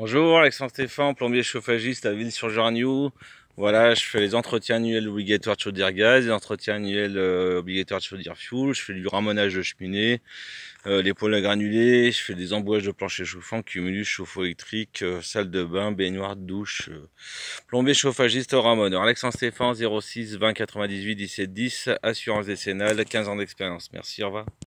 Bonjour, Alexandre Stéphane, plombier chauffagiste à Ville-sur-Jarniou. Voilà, je fais les entretiens annuels obligatoires de chaudière gaz, les entretiens annuels euh, obligatoires de chaudière fuel, je fais du ramonage de cheminée, euh, les pôles à granulés, je fais des embouages de planchers chauffants, cumulus, chauffe-eau électrique, euh, salle de bain, baignoire, douche, plombier chauffagiste au ramoneur. Alexandre Stéphane, 06 20 98 17 10, assurance décennale, 15 ans d'expérience. Merci, au revoir.